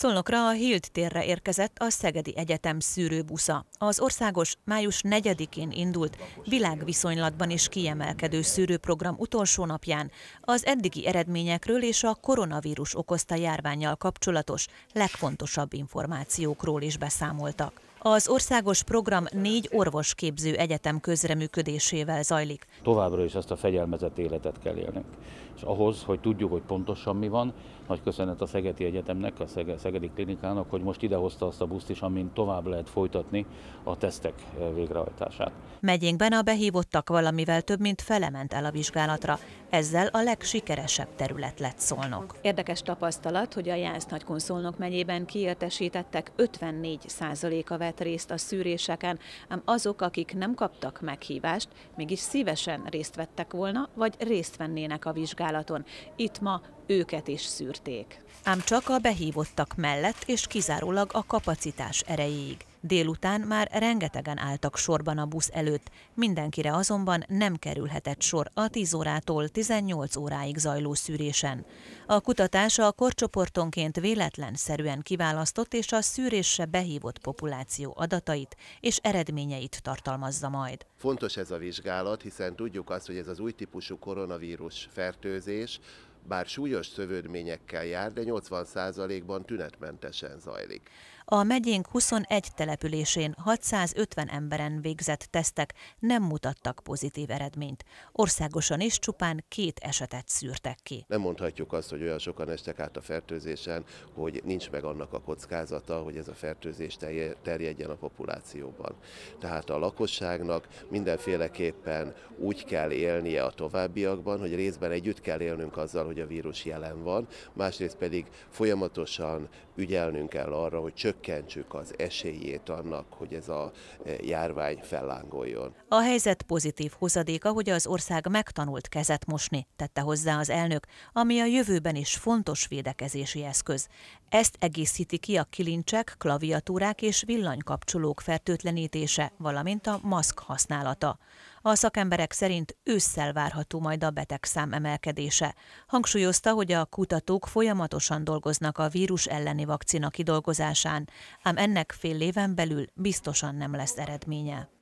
Szolnokra a Hild térre érkezett a Szegedi Egyetem szűrőbusza. Az országos május 4-én indult világviszonylatban is kiemelkedő szűrőprogram utolsó napján az eddigi eredményekről és a koronavírus okozta járványjal kapcsolatos legfontosabb információkról is beszámoltak. Az országos program négy orvosképző egyetem közreműködésével zajlik. Továbbra is ezt a fegyelmezett életet kell élnünk. És ahhoz, hogy tudjuk, hogy pontosan mi van, nagy köszönet a Szegedi Egyetemnek, a Szegedi Klinikának, hogy most idehozta azt a buszt is, amin tovább lehet folytatni a tesztek eh, végrehajtását. Megyénkben a behívottak valamivel több mint felement el a vizsgálatra. Ezzel a legsikeresebb terület lett szólnok. Érdekes tapasztalat, hogy a Jász Nagykun megyében kiértesítettek 54 a vett részt a szűréseken, ám azok, akik nem kaptak meghívást, mégis szívesen részt vettek volna, vagy részt vennének a vizsgálaton. Itt ma őket is szűrték. Ám csak a behívottak mellett és kizárólag a kapacitás erejéig. Délután már rengetegen álltak sorban a busz előtt, mindenkire azonban nem kerülhetett sor a 10 órától 18 óráig zajló szűrésen. A kutatása a korcsoportonként véletlenszerűen kiválasztott és a szűrésre behívott populáció adatait és eredményeit tartalmazza majd. Fontos ez a vizsgálat, hiszen tudjuk azt, hogy ez az új típusú koronavírus fertőzés bár súlyos szövődményekkel jár, de 80%-ban tünetmentesen zajlik. A megyénk 21 településén 650 emberen végzett tesztek nem mutattak pozitív eredményt. Országosan is csupán két esetet szűrtek ki. Nem mondhatjuk azt, hogy olyan sokan estek át a fertőzésen, hogy nincs meg annak a kockázata, hogy ez a fertőzés terjedjen a populációban. Tehát a lakosságnak mindenféleképpen úgy kell élnie a továbbiakban, hogy részben együtt kell élnünk azzal, hogy hogy a vírus jelen van, másrészt pedig folyamatosan ügyelnünk kell arra, hogy csökkentsük az esélyét annak, hogy ez a e, járvány fellángoljon. A helyzet pozitív hozadéka, hogy az ország megtanult kezet mosni, tette hozzá az elnök, ami a jövőben is fontos védekezési eszköz. Ezt egészíti ki a kilincsek, klaviatúrák és villanykapcsolók fertőtlenítése, valamint a maszk használata. A szakemberek szerint ősszel várható majd a betegszám emelkedése. Hangsúlyozta, hogy a kutatók folyamatosan dolgoznak a vírus elleni vakcina kidolgozásán, ám ennek fél éven belül biztosan nem lesz eredménye.